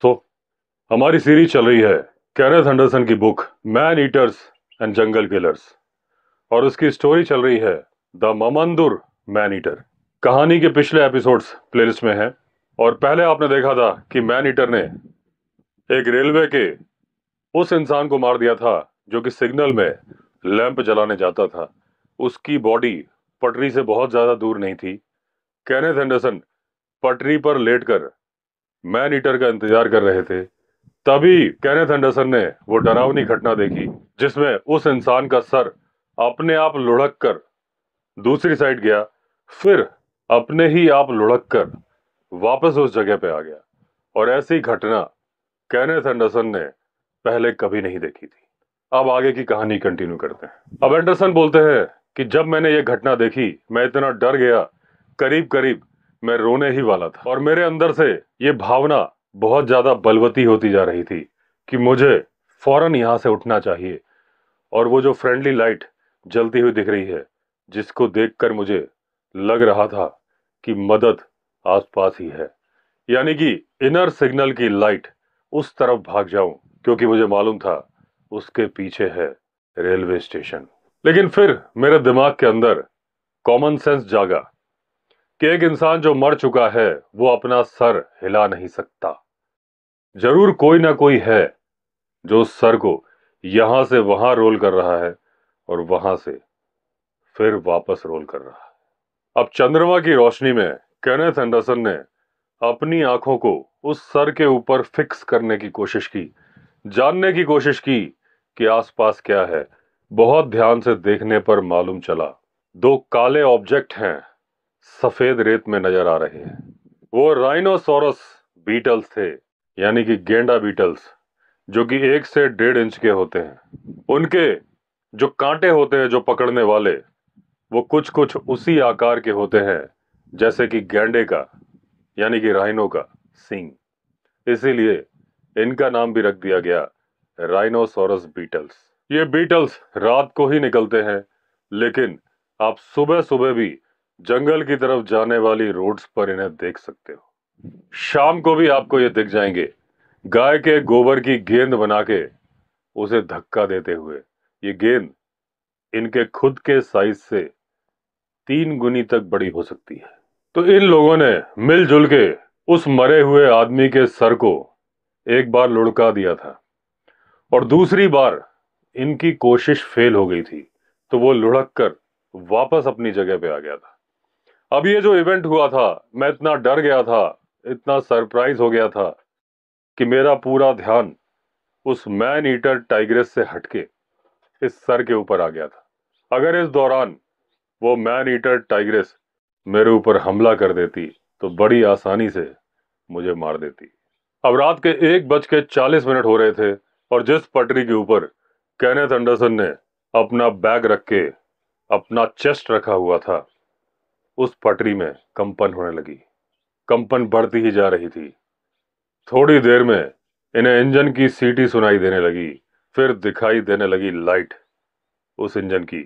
तो हमारी सीरीज चल रही है कैनस हंडरसन की book man eaters and jungle killers और उसकी स्टोरी चल रही है द ममंदुर मैन ईटर कहानी के पिछले एपिसोड्स प्लेलिस्ट में हैं और पहले आपने देखा था कि मैन ईटर ने एक रेलवे के उस इंसान को मार दिया था जो कि सिग्नल में लैंप जलाने जाता था उसकी बॉडी पटरी से बहुत ज़्यादा दूर नहीं थी कैनेथ एंडरसन पटरी पर लेटकर मैन ईटर का इंतजार कर रहे थे तभी कैनेथ एंडरसन ने वो डरावनी घटना देखी जिसमें उस इंसान का सर अपने आप लुढ़क कर दूसरी साइड गया फिर अपने ही आप लुढ़क कर वापस उस जगह पे आ गया और ऐसी घटना कैनेथ एंडरसन ने पहले कभी नहीं देखी थी अब आगे की कहानी कंटिन्यू करते हैं अब एंडरसन बोलते हैं कि जब मैंने ये घटना देखी मैं इतना डर गया करीब करीब मैं रोने ही वाला था और मेरे अंदर से ये भावना बहुत ज़्यादा बलवती होती जा रही थी कि मुझे फ़ौरन यहाँ से उठना चाहिए और वो जो फ्रेंडली लाइट जलती हुई दिख रही है जिसको देखकर मुझे लग रहा था कि मदद आसपास ही है यानी कि इनर सिग्नल की लाइट उस तरफ भाग जाऊं क्योंकि मुझे मालूम था उसके पीछे है रेलवे स्टेशन लेकिन फिर मेरे दिमाग के अंदर कॉमन सेंस जागा कि एक इंसान जो मर चुका है वो अपना सर हिला नहीं सकता जरूर कोई ना कोई है जो उस सर को यहां से वहां रोल कर रहा है और वहां से फिर वापस रोल कर रहा है अब चंद्रमा की रोशनी में कैनेथ एंडरसन ने अपनी आंखों को उस सर के ऊपर फिक्स करने की कोशिश की जानने की कोशिश की कि आसपास क्या है बहुत ध्यान से देखने पर मालूम चला दो काले ऑब्जेक्ट हैं सफेद रेत में नजर आ रहे हैं वो राइनोसोरस बीटल्स थे यानी कि गेंडा बीटल्स जो कि एक से डेढ़ इंच के होते हैं उनके जो कांटे होते हैं जो पकड़ने वाले वो कुछ कुछ उसी आकार के होते हैं जैसे कि गेंडे का यानी कि राइनो का सिंग इसीलिए इनका नाम भी रख दिया गया राइनोसोरस बीटल्स ये बीटल्स रात को ही निकलते हैं लेकिन आप सुबह सुबह भी जंगल की तरफ जाने वाली रोड्स पर इन्हें देख सकते हो शाम को भी आपको ये दिख जाएंगे गाय के गोबर की गेंद बना के उसे धक्का देते हुए ये गेंद इनके खुद के साइज से तीन गुनी तक बड़ी हो सकती है तो इन लोगों ने मिलजुल के उस मरे हुए आदमी के सर को एक बार लुढ़का दिया था और दूसरी बार इनकी कोशिश फेल हो गई थी तो वो लुढ़क कर वापस अपनी जगह पे आ गया था अब ये जो इवेंट हुआ था मैं इतना डर गया था इतना सरप्राइज हो गया था कि मेरा पूरा ध्यान उस मैन ईटर टाइग्रेस से हटके इस सर के ऊपर आ गया था अगर इस दौरान वो मैन ईटर टाइग्रेस मेरे ऊपर हमला कर देती तो बड़ी आसानी से मुझे मार देती अब रात के एक बज के चालीस मिनट हो रहे थे और जिस पटरी के ऊपर कैनेथ एंडरसन ने अपना बैग रख के अपना चेस्ट रखा हुआ था उस पटरी में कंपन होने लगी कंपन बढ़ती ही जा रही थी थोड़ी देर में इन्हें इंजन की सीटी सुनाई देने लगी फिर दिखाई देने लगी लाइट उस इंजन की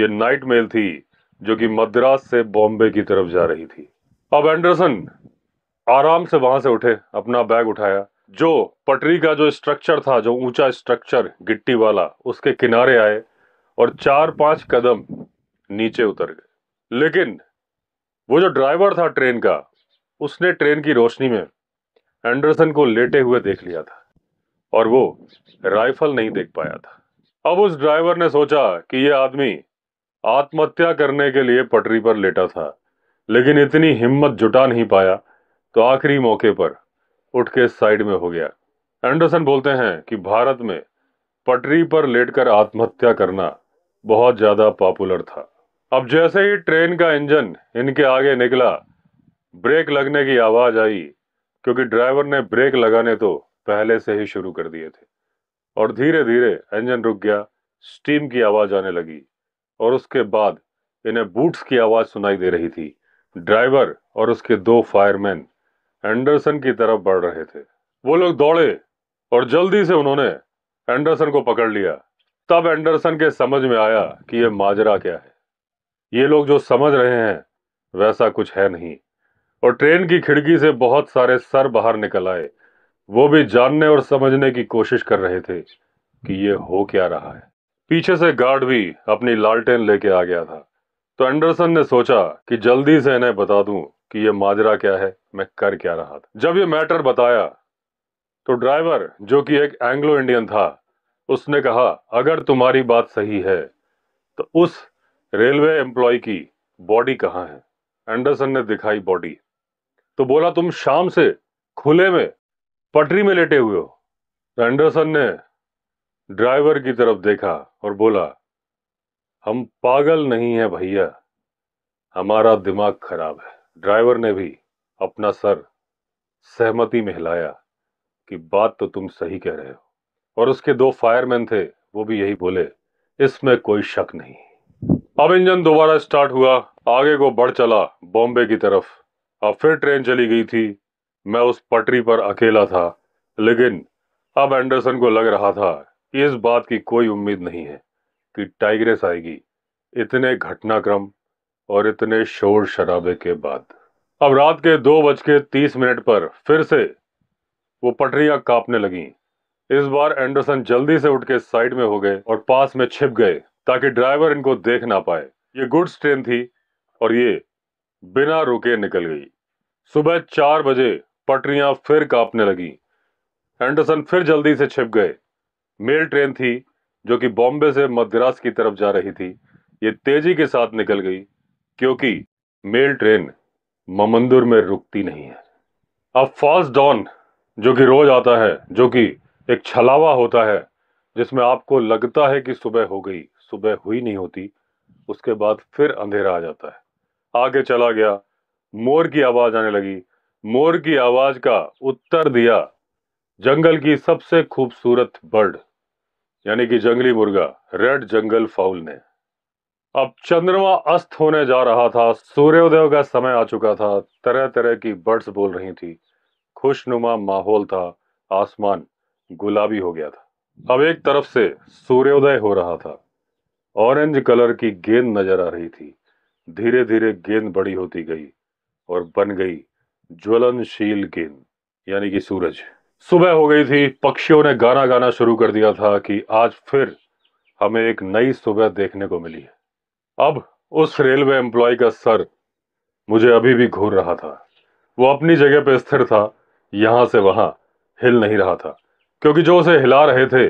ये नाइट मेल थी जो कि मद्रास से बॉम्बे की तरफ जा रही थी अब एंडरसन आराम से वहां से उठे अपना बैग उठाया जो पटरी का जो स्ट्रक्चर था जो ऊंचा स्ट्रक्चर गिट्टी वाला उसके किनारे आए और चार पांच कदम नीचे उतर गए लेकिन वो जो ड्राइवर था ट्रेन का उसने ट्रेन की रोशनी में एंडरसन को लेटे हुए देख लिया था और वो राइफल नहीं देख पाया था अब उस ड्राइवर ने सोचा कि ये आदमी आत्महत्या करने के लिए पटरी पर लेटा था लेकिन इतनी हिम्मत जुटा नहीं पाया तो आखिरी मौके पर उठ के साइड में हो गया एंडरसन बोलते हैं कि भारत में पटरी पर लेटकर आत्महत्या करना बहुत ज़्यादा पॉपुलर था अब जैसे ही ट्रेन का इंजन इनके आगे निकला ब्रेक लगने की आवाज आई क्योंकि ड्राइवर ने ब्रेक लगाने तो पहले से ही शुरू कर दिए थे और धीरे धीरे इंजन रुक गया स्टीम की आवाज आने लगी और उसके बाद इन्हें बूट्स की आवाज सुनाई दे रही थी ड्राइवर और उसके दो फायरमैन एंडरसन की तरफ बढ़ रहे थे वो लोग दौड़े और जल्दी से उन्होंने एंडरसन को पकड़ लिया तब एंडरसन के समझ में आया कि यह माजरा क्या है ये लोग जो समझ रहे हैं वैसा कुछ है नहीं और ट्रेन की खिड़की से बहुत सारे सर बाहर निकल आए वो भी जानने और समझने की कोशिश कर रहे थे कि ये हो क्या रहा है पीछे से गार्ड भी अपनी लालटेन लेके आ गया था तो एंडरसन ने सोचा कि जल्दी से इन्हें बता दूं कि ये माजरा क्या है मैं कर क्या रहा था जब ये मैटर बताया तो ड्राइवर जो कि एक एंग्लो इंडियन था उसने कहा अगर तुम्हारी बात सही है तो उस रेलवे एम्प्लॉय की बॉडी कहाँ है एंडरसन ने दिखाई बॉडी तो बोला तुम शाम से खुले में पटरी में लेटे हुए हो तो एंडरसन ने ड्राइवर की तरफ देखा और बोला हम पागल नहीं हैं भैया हमारा दिमाग खराब है ड्राइवर ने भी अपना सर सहमति में हिलाया कि बात तो तुम सही कह रहे हो और उसके दो फायरमैन थे वो भी यही बोले इसमें कोई शक नहीं अब इंजन दोबारा स्टार्ट हुआ आगे को बढ़ चला बॉम्बे की तरफ अब फिर ट्रेन चली गई थी मैं उस पटरी पर अकेला था लेकिन अब एंडरसन को लग रहा था इस बात की कोई उम्मीद नहीं है कि टाइग्रेस आएगी इतने घटनाक्रम और इतने शोर शराबे के बाद अब रात के दो बज के तीस मिनट पर फिर से वो पटरियां कांपने लगीं इस बार एंडरसन जल्दी से उठ के साइड में हो गए और पास में छिप गए ताकि ड्राइवर इनको देख ना पाए ये गुड्स ट्रेन थी और ये बिना रुके निकल गई सुबह चार बजे पटरियां फिर कांपने लगी एंडरसन फिर जल्दी से छिप गए मेल ट्रेन थी जो कि बॉम्बे से मद्रास की तरफ जा रही थी ये तेजी के साथ निकल गई क्योंकि मेल ट्रेन ममंदुर में रुकती नहीं है अब फास्ट डॉन जो कि रोज आता है जो कि एक छलावा होता है जिसमें आपको लगता है कि सुबह हो गई सुबह हुई नहीं होती उसके बाद फिर अंधेरा आ जाता है आगे चला गया मोर की आवाज़ आने लगी मोर की आवाज़ का उत्तर दिया जंगल की सबसे खूबसूरत बर्ड यानी कि जंगली मुर्गा रेड जंगल फाउल ने अब चंद्रमा अस्त होने जा रहा था सूर्योदय का समय आ चुका था तरह तरह की बर्ड्स बोल रही थी खुशनुमा माहौल था आसमान गुलाबी हो गया था अब एक तरफ से सूर्योदय हो रहा था ऑरेंज कलर की गेंद नजर आ रही थी धीरे धीरे गेंद बड़ी होती गई और बन गई ज्वलनशील गेंद यानी कि सूरज सुबह हो गई थी पक्षियों ने गाना गाना शुरू कर दिया था कि आज फिर हमें एक नई सुबह देखने को मिली है अब उस रेलवे एम्प्लॉय का सर मुझे अभी भी घूर रहा था वो अपनी जगह पर स्थिर था यहाँ से वहाँ हिल नहीं रहा था क्योंकि जो उसे हिला रहे थे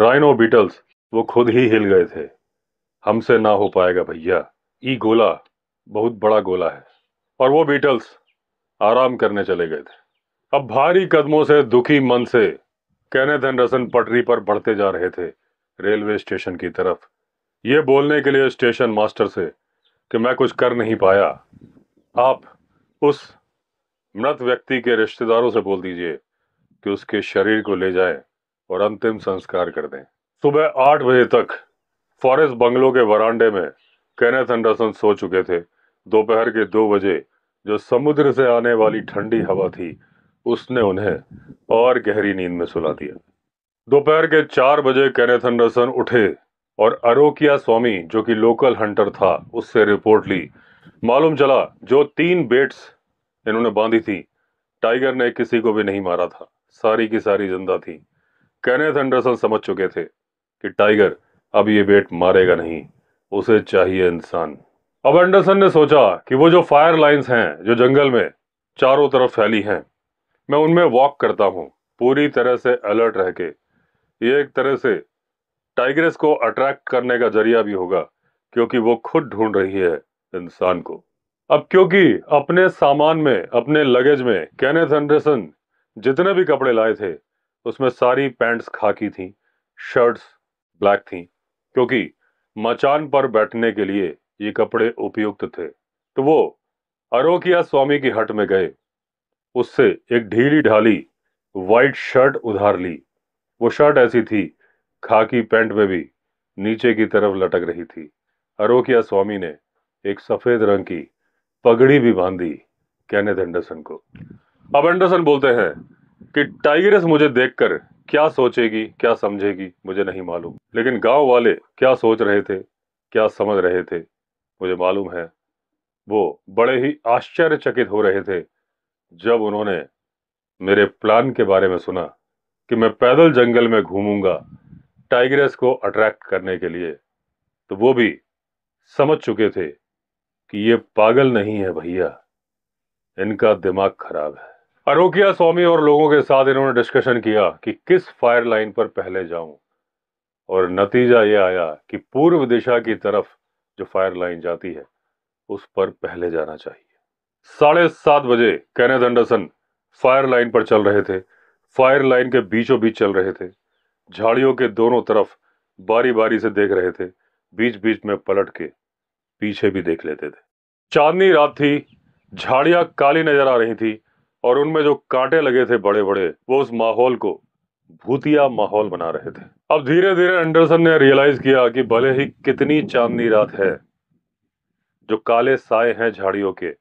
राइनो बीटल्स वो खुद ही हिल गए थे हमसे ना हो पाएगा भैया ई गोला बहुत बड़ा गोला है और वो बीटल्स आराम करने चले गए थे अब भारी कदमों से दुखी मन से कैनेथ एंडरसन पटरी पर बढ़ते जा रहे थे रेलवे स्टेशन की तरफ ये बोलने के लिए स्टेशन मास्टर से कि मैं कुछ कर नहीं पाया आप उस मृत व्यक्ति के रिश्तेदारों से बोल दीजिए कि उसके शरीर को ले जाएं और अंतिम संस्कार कर दें सुबह आठ बजे तक फॉरेस्ट बंगलों के वरांडे में कैनेथ एंडरसन सो चुके थे दोपहर के दो बजे जो समुद्र से आने वाली ठंडी हवा थी उसने उन्हें और गहरी नींद में सुला दिया दोपहर के चार बजे कैनेथ एंडरसन उठे और अरोकिया स्वामी जो कि लोकल हंटर था उससे रिपोर्ट ली मालूम चला जो तीन बेट्स इन्होंने बांधी थी टाइगर ने किसी को भी नहीं मारा था सारी की सारी जिंदा थी कैनेथ एंडरसन समझ चुके थे कि टाइगर अब ये वेट मारेगा नहीं उसे चाहिए इंसान अब एंडरसन ने सोचा कि वो जो फायर लाइंस हैं जो जंगल में चारों तरफ फैली हैं मैं उनमें वॉक करता हूँ पूरी तरह से अलर्ट रह के ये एक तरह से टाइग्रेस को अट्रैक्ट करने का जरिया भी होगा क्योंकि वो खुद ढूंढ रही है इंसान को अब क्योंकि अपने सामान में अपने लगेज में कैनेथ एंडरसन जितने भी कपड़े लाए थे उसमें सारी पैंट्स खाकी थी शर्ट्स ब्लैक थी क्योंकि मचान पर बैठने के लिए ये कपड़े उपयुक्त थे तो वो अरोकिया स्वामी की हट में गए उससे एक ढीली ढाली वाइट शर्ट उधार ली वो शर्ट ऐसी थी खाकी पैंट में भी नीचे की तरफ लटक रही थी अरोकिया स्वामी ने एक सफ़ेद रंग की पगड़ी भी बांधी कैनेथ एंडरसन को अब एंडरसन बोलते हैं कि टाइगरस मुझे देखकर क्या सोचेगी क्या समझेगी मुझे नहीं मालूम लेकिन गांव वाले क्या सोच रहे थे क्या समझ रहे थे मुझे मालूम है वो बड़े ही आश्चर्यचकित हो रहे थे जब उन्होंने मेरे प्लान के बारे में सुना कि मैं पैदल जंगल में घूमूंगा टाइगरस को अट्रैक्ट करने के लिए तो वो भी समझ चुके थे कि ये पागल नहीं है भैया इनका दिमाग खराब है अरोकिया स्वामी और लोगों के साथ इन्होंने डिस्कशन किया कि किस फायर लाइन पर पहले जाऊं और नतीजा ये आया कि पूर्व दिशा की तरफ जो फायर लाइन जाती है उस पर पहले जाना चाहिए साढ़े सात बजे कैनेथ दंडसन फायर लाइन पर चल रहे थे फायर लाइन के बीचों बीच चल रहे थे झाड़ियों के दोनों तरफ बारी बारी से देख रहे थे बीच बीच में पलट के पीछे भी देख लेते थे चांदनी रात थी झाड़ियां काली नजर आ रही थी और उनमें जो कांटे लगे थे बड़े बड़े वो उस माहौल को भूतिया माहौल बना रहे थे अब धीरे धीरे एंडरसन ने रियलाइज किया कि भले ही कितनी चांदनी रात है जो काले साय हैं झाड़ियों के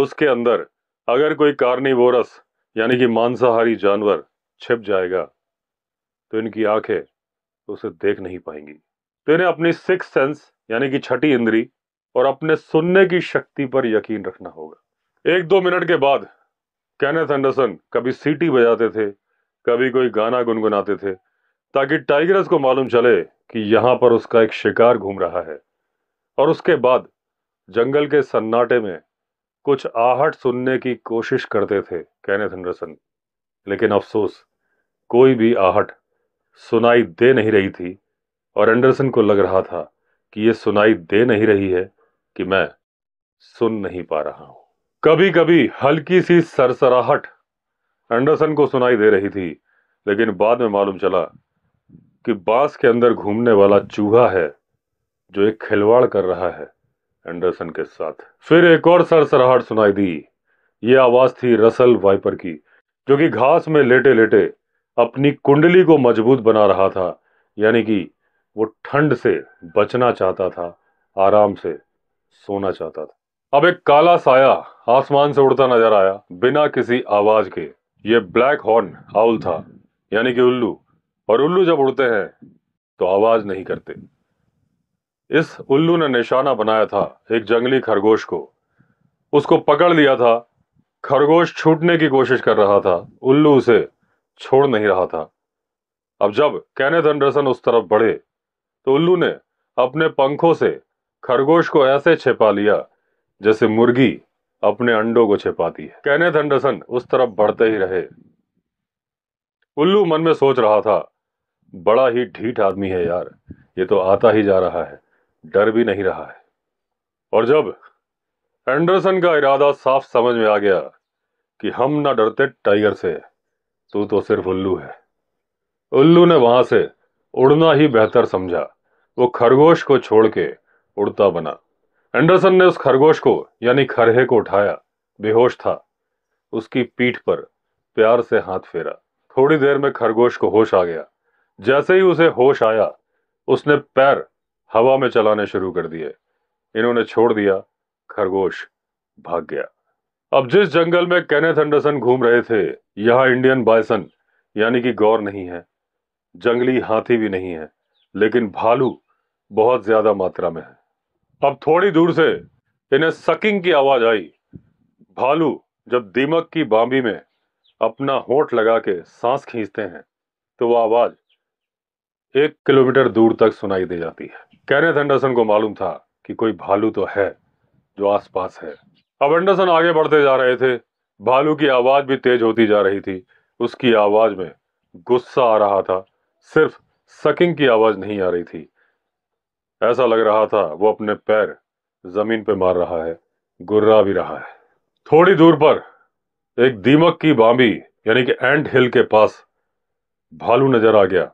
उसके अंदर अगर कोई कार्निवोरस यानी कि मांसाहारी जानवर छिप जाएगा तो इनकी आंखें उसे देख नहीं पाएंगी तो इन्हें अपनी सिक्स सेंस यानी कि छठी इंद्री और अपने सुनने की शक्ति पर यकीन रखना होगा एक दो मिनट के बाद कैनेथ एंडरसन कभी सीटी बजाते थे कभी कोई गाना गुनगुनाते थे ताकि टाइगर्स को मालूम चले कि यहाँ पर उसका एक शिकार घूम रहा है और उसके बाद जंगल के सन्नाटे में कुछ आहट सुनने की कोशिश करते थे कैनेथ एंडरसन लेकिन अफसोस कोई भी आहट सुनाई दे नहीं रही थी और एंडरसन को लग रहा था कि ये सुनाई दे नहीं रही है कि मैं सुन नहीं पा रहा हूँ कभी कभी हल्की सी सरसराहट एंडरसन को सुनाई दे रही थी लेकिन बाद में मालूम चला कि बांस के अंदर घूमने वाला चूहा है जो एक खिलवाड़ कर रहा है एंडरसन के साथ फिर एक और सरसराहट सुनाई दी ये आवाज थी रसल वाइपर की जो कि घास में लेटे लेटे अपनी कुंडली को मजबूत बना रहा था यानी कि वो ठंड से बचना चाहता था आराम से सोना चाहता था अब एक काला साया आसमान से उड़ता नजर आया बिना किसी आवाज के ये ब्लैक हॉर्न आउल था यानी कि उल्लू और उल्लू जब उड़ते हैं तो आवाज नहीं करते इस उल्लू ने निशाना बनाया था एक जंगली खरगोश को उसको पकड़ लिया था खरगोश छूटने की कोशिश कर रहा था उल्लू उसे छोड़ नहीं रहा था अब जब कैनेथ एंडरसन उस तरफ बढ़े तो उल्लू ने अपने पंखों से खरगोश को ऐसे छिपा लिया जैसे मुर्गी अपने अंडों को छिपाती है कैनेथ एंडरसन उस तरफ बढ़ते ही रहे उल्लू मन में सोच रहा था बड़ा ही ढीठ आदमी है यार ये तो आता ही जा रहा है डर भी नहीं रहा है और जब एंडरसन का इरादा साफ समझ में आ गया कि हम ना डरते टाइगर से तू तो सिर्फ उल्लू है उल्लू ने वहां से उड़ना ही बेहतर समझा वो खरगोश को छोड़ के उड़ता बना एंडरसन ने उस खरगोश को यानी खरहे को उठाया बेहोश था उसकी पीठ पर प्यार से हाथ फेरा थोड़ी देर में खरगोश को होश आ गया जैसे ही उसे होश आया उसने पैर हवा में चलाने शुरू कर दिए इन्होंने छोड़ दिया खरगोश भाग गया अब जिस जंगल में कैनेथ एंडरसन घूम रहे थे यहाँ इंडियन बायसन यानी कि गौर नहीं है जंगली हाथी भी नहीं है लेकिन भालू बहुत ज्यादा मात्रा में है तो अब थोड़ी दूर से इन्हें सकिंग की आवाज आई भालू जब दीमक की बांबी में अपना होठ लगा के सांस खींचते हैं तो वह आवाज एक किलोमीटर दूर तक सुनाई दे जाती है कैनेथ एंडरसन को मालूम था कि कोई भालू तो है जो आसपास है अब एंडरसन आगे बढ़ते जा रहे थे भालू की आवाज भी तेज होती जा रही थी उसकी आवाज में गुस्सा आ रहा था सिर्फ सकिंग की आवाज नहीं आ रही थी ऐसा लग रहा था वो अपने पैर जमीन पे मार रहा है गुर्रा भी रहा है थोड़ी दूर पर एक दीमक की बांबी यानी कि एंड हिल के पास भालू नजर आ गया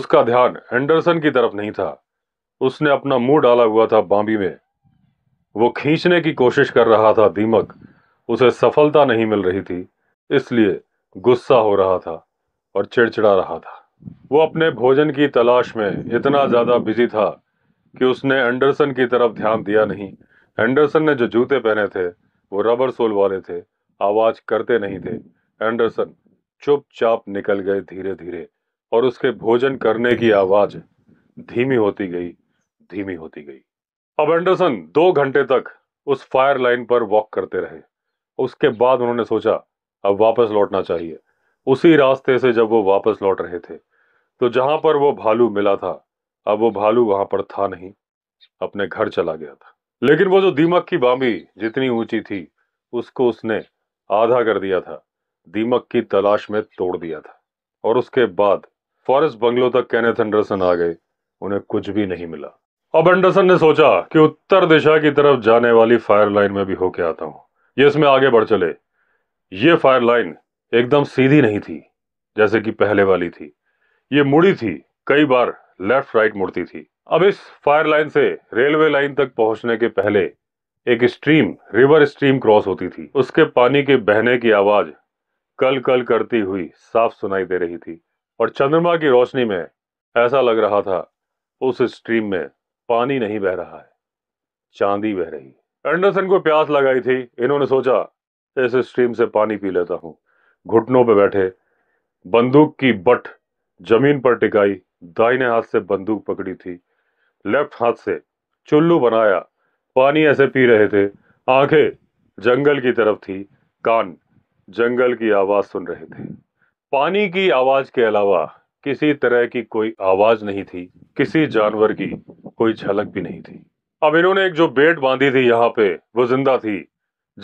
उसका ध्यान एंडरसन की तरफ नहीं था उसने अपना मुंह डाला हुआ था बांबी में वो खींचने की कोशिश कर रहा था दीमक उसे सफलता नहीं मिल रही थी इसलिए गुस्सा हो रहा था और चिड़चिड़ा रहा था वो अपने भोजन की तलाश में इतना ज़्यादा बिजी था कि उसने एंडरसन की तरफ ध्यान दिया नहीं एंडरसन ने जो जूते पहने थे वो रबर सोल वाले थे आवाज़ करते नहीं थे एंडरसन चुपचाप निकल गए धीरे धीरे और उसके भोजन करने की आवाज़ धीमी होती गई धीमी होती गई अब एंडरसन दो घंटे तक उस फायर लाइन पर वॉक करते रहे उसके बाद उन्होंने सोचा अब वापस लौटना चाहिए उसी रास्ते से जब वो वापस लौट रहे थे तो जहां पर वो भालू मिला था अब वो भालू वहां पर था नहीं अपने घर चला गया था लेकिन वो जो दीमक की बामी जितनी ऊंची थी उसको उसने आधा कर दिया था दीमक की तलाश में तोड़ दिया था और उसके बाद फॉरेस्ट बंगलो तक कैनेथ एंडरसन आ गए उन्हें कुछ भी नहीं मिला अब एंडरसन ने सोचा कि उत्तर दिशा की तरफ जाने वाली फायर लाइन में भी होके आता हूँ ये इसमें आगे बढ़ चले ये फायर लाइन एकदम सीधी नहीं थी जैसे कि पहले वाली थी ये मुड़ी थी कई बार लेफ्ट राइट मुड़ती थी अब इस फायर लाइन से रेलवे लाइन तक पहुंचने के पहले एक स्ट्रीम रिवर स्ट्रीम क्रॉस होती थी उसके पानी के बहने की आवाज कल कल करती हुई साफ सुनाई दे रही थी और चंद्रमा की रोशनी में ऐसा लग रहा था उस स्ट्रीम में पानी नहीं बह रहा है चांदी बह रही एंडरसन को प्यास लगाई थी इन्होंने सोचा इस स्ट्रीम से पानी पी लेता हूं घुटनों पर बैठे बंदूक की बट जमीन पर टिकाई दाहिने हाथ से बंदूक पकड़ी थी लेफ्ट हाथ से चुल्लू बनाया पानी ऐसे पी रहे थे आंखें जंगल की तरफ थी कान जंगल की आवाज़ सुन रहे थे पानी की आवाज़ के अलावा किसी तरह की कोई आवाज़ नहीं थी किसी जानवर की कोई झलक भी नहीं थी अब इन्होंने एक जो बेट बांधी थी यहाँ पे वो जिंदा थी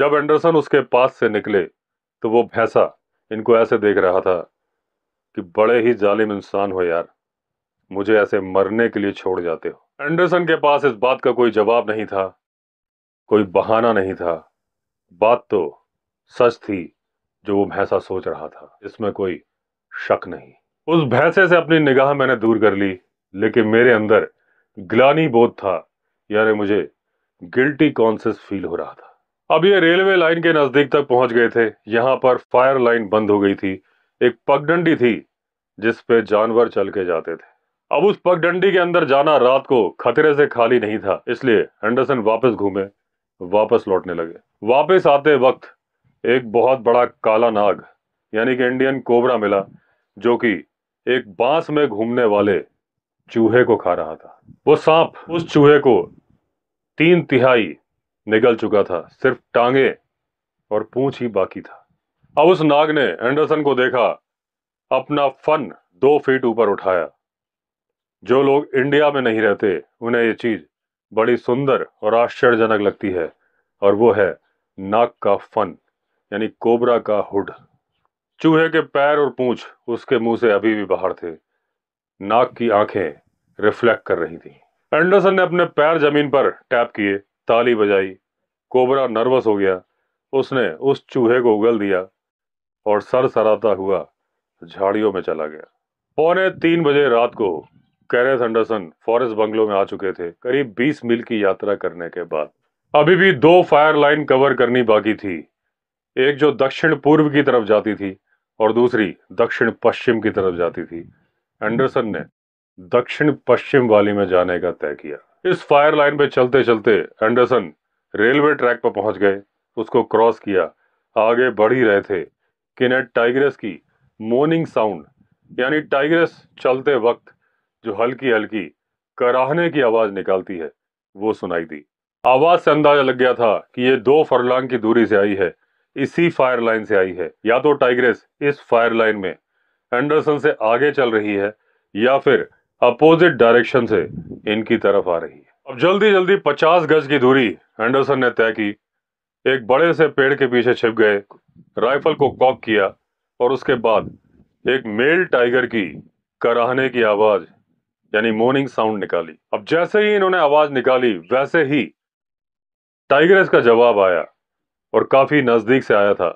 जब एंडरसन उसके पास से निकले तो वो भैंसा इनको ऐसे देख रहा था कि बड़े ही जालिम इंसान हो यार मुझे ऐसे मरने के लिए छोड़ जाते हो एंडरसन के पास इस बात का कोई जवाब नहीं था कोई बहाना नहीं था बात तो सच थी जो वो भैंसा सोच रहा था इसमें कोई शक नहीं उस भैंसे से अपनी निगाह मैंने दूर कर ली लेकिन मेरे अंदर ग्लानी बोध था यानी मुझे गिल्टी कॉन्सियस फील हो रहा था अब ये रेलवे लाइन के नज़दीक तक पहुंच गए थे यहां पर फायर लाइन बंद हो गई थी एक पगडंडी थी जिस पे जानवर चल के जाते थे अब उस पगडंडी के अंदर जाना रात को खतरे से खाली नहीं था इसलिए एंडरसन वापस घूमे वापस लौटने लगे वापस आते वक्त एक बहुत बड़ा काला नाग यानी कि इंडियन कोबरा मिला जो कि एक बांस में घूमने वाले चूहे को खा रहा था वो सांप उस चूहे को तीन तिहाई निगल चुका था सिर्फ टांगे और पूंछ ही बाकी था अब उस नाग ने एंडरसन को देखा अपना फन दो फीट ऊपर उठाया जो लोग इंडिया में नहीं रहते उन्हें ये चीज़ बड़ी सुंदर और आश्चर्यजनक लगती है और वो है नाक का फन यानी कोबरा का हुड चूहे के पैर और पूंछ उसके मुंह से अभी भी बाहर थे नाक की आंखें रिफ्लेक्ट कर रही थी एंडरसन ने अपने पैर जमीन पर टैप किए ताली बजाई कोबरा नर्वस हो गया उसने उस चूहे को उगल दिया और सर सराता हुआ झाड़ियों में चला गया पौने तीन बजे रात को कैरेस एंडरसन फॉरेस्ट बंगलों में आ चुके थे करीब बीस मील की यात्रा करने के बाद अभी भी दो फायर लाइन कवर करनी बाकी थी एक जो दक्षिण पूर्व की तरफ जाती थी और दूसरी दक्षिण पश्चिम की तरफ जाती थी एंडरसन ने दक्षिण पश्चिम वाली में जाने का तय किया इस फायर लाइन पे चलते चलते एंडरसन रेलवे ट्रैक पर पहुंच गए उसको क्रॉस किया आगे बढ़ ही रहे थे किनेट टाइग्रेस की मोर्निंग साउंड यानी टाइग्रेस चलते वक्त जो हल्की हल्की कराहने की आवाज़ निकालती है वो सुनाई दी आवाज़ से अंदाजा लग गया था कि ये दो फरलांग की दूरी से आई है इसी फायर लाइन से आई है या तो टाइग्रेस इस फायर लाइन में एंडरसन से आगे चल रही है या फिर अपोजिट डायरेक्शन से इनकी तरफ आ रही है अब जल्दी जल्दी पचास गज की दूरी एंडरसन ने तय की एक बड़े से पेड़ के पीछे छिप गए राइफल को कॉक किया और उसके बाद एक मेल टाइगर की कराहने की आवाज यानी मोर्निंग साउंड निकाली अब जैसे ही इन्होंने आवाज निकाली वैसे ही टाइगरस का जवाब आया और काफी नजदीक से आया था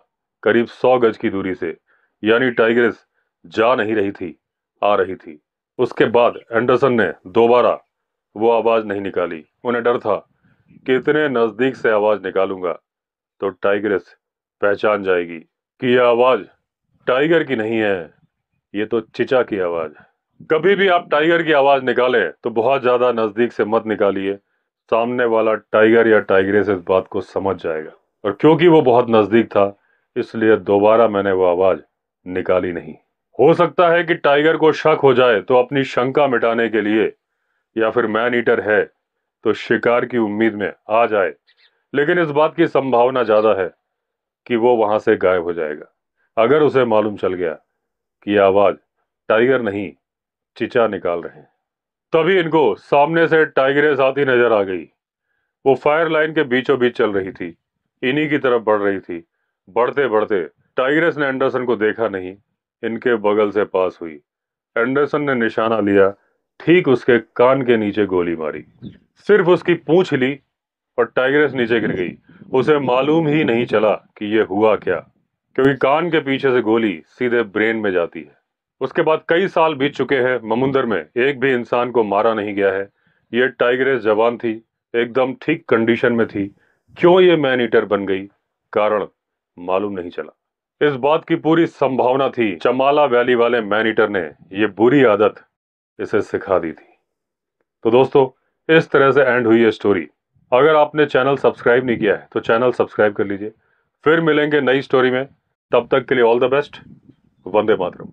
करीब सौ गज की दूरी से यानी टाइगरस जा नहीं रही थी आ रही थी उसके बाद एंडरसन ने दोबारा वो आवाज नहीं निकाली उन्हें डर था कि इतने नजदीक से आवाज निकालूंगा तो टाइगरस पहचान जाएगी कि यह आवाज टाइगर की नहीं है ये तो चिचा की आवाज है कभी भी आप टाइगर की आवाज निकालें तो बहुत ज्यादा नजदीक से मत निकालिए सामने वाला टाइगर या टाइगरेस इस बात को समझ जाएगा और क्योंकि वो बहुत नजदीक था इसलिए दोबारा मैंने वो आवाज निकाली नहीं हो सकता है कि टाइगर को शक हो जाए तो अपनी शंका मिटाने के लिए या फिर मैन ईटर है तो शिकार की उम्मीद में आ जाए लेकिन इस बात की संभावना ज़्यादा है कि वो वहाँ से गायब हो जाएगा अगर उसे मालूम चल गया कि आवाज़ टाइगर नहीं चिचा निकाल रहे तभी इनको सामने से टाइगरेस आती नजर आ गई वो फायर लाइन के बीचों बीच चल रही थी इन्हीं की तरफ बढ़ रही थी बढ़ते बढ़ते टाइग्रेस ने एंडरसन को देखा नहीं इनके बगल से पास हुई एंडरसन ने निशाना लिया ठीक उसके कान के नीचे गोली मारी सिर्फ उसकी पूछ ली और टाइगरेस नीचे गिर गई उसे मालूम ही नहीं चला कि यह हुआ क्या क्योंकि कान के पीछे से गोली सीधे ब्रेन में जाती है उसके बाद कई साल बीत चुके हैं ममुंदर में एक भी इंसान को मारा नहीं गया है ये टाइगरेस जवान थी एकदम ठीक कंडीशन में थी क्यों ये मैन ईटर बन गई कारण मालूम नहीं चला इस बात की पूरी संभावना थी चमाला वैली वाले मैन ईटर ने यह बुरी आदत इसे सिखा दी थी तो दोस्तों इस तरह से एंड हुई है स्टोरी अगर आपने चैनल सब्सक्राइब नहीं किया है तो चैनल सब्सक्राइब कर लीजिए फिर मिलेंगे नई स्टोरी में तब तक के लिए all the best Vande Mataram